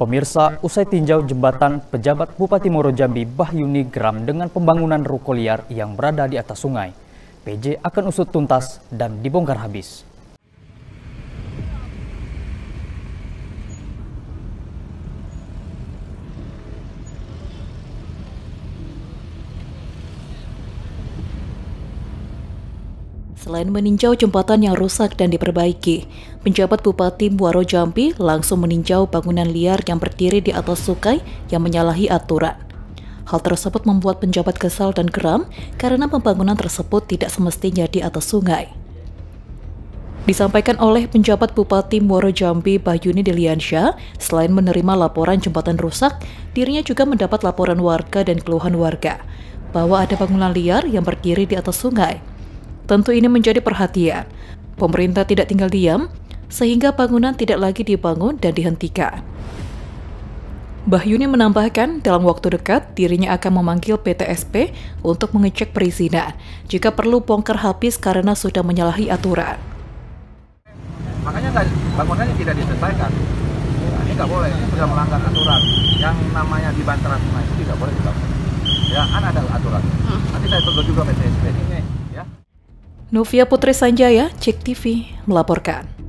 Pemirsa, usai tinjau jembatan pejabat Bupati Moro Jambi Bahyuni Gram dengan pembangunan ruko liar yang berada di atas sungai, PJ akan usut tuntas dan dibongkar habis. Selain meninjau jembatan yang rusak dan diperbaiki, penjabat Bupati Muaro Jambi langsung meninjau bangunan liar yang berdiri di atas sungai yang menyalahi aturan. Hal tersebut membuat penjabat kesal dan geram karena pembangunan tersebut tidak semestinya di atas sungai. Disampaikan oleh penjabat Bupati Muaro Jambi Bahyuni Deliansyah, selain menerima laporan jembatan rusak, dirinya juga mendapat laporan warga dan keluhan warga bahwa ada bangunan liar yang berdiri di atas sungai Tentu ini menjadi perhatian. Pemerintah tidak tinggal diam, sehingga bangunan tidak lagi dibangun dan dihentikan. Bahyuni menambahkan, dalam waktu dekat, dirinya akan memanggil PTSP untuk mengecek perizinan. Jika perlu, bongkar habis karena sudah menyalahi aturan. Makanya bangunannya tidak diselesaikan. Nah, ini nggak boleh, ini sudah melanggar aturan. Yang namanya di bantaran sungai itu tidak boleh dilakukan. Ya, kan ada aturan. Hmm. Nanti saya tunggu juga PTSP ini. Novia Putri Sanjaya, Cek TV, melaporkan.